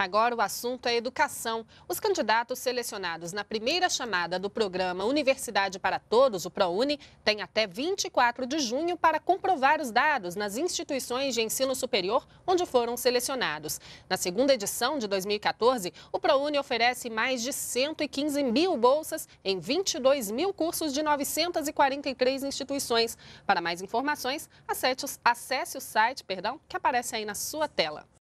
Agora o assunto é educação. Os candidatos selecionados na primeira chamada do programa Universidade para Todos, o ProUni, têm até 24 de junho para comprovar os dados nas instituições de ensino superior onde foram selecionados. Na segunda edição de 2014, o ProUni oferece mais de 115 mil bolsas em 22 mil cursos de 943 instituições. Para mais informações, acesse, o site perdão, que aparece aí na sua tela.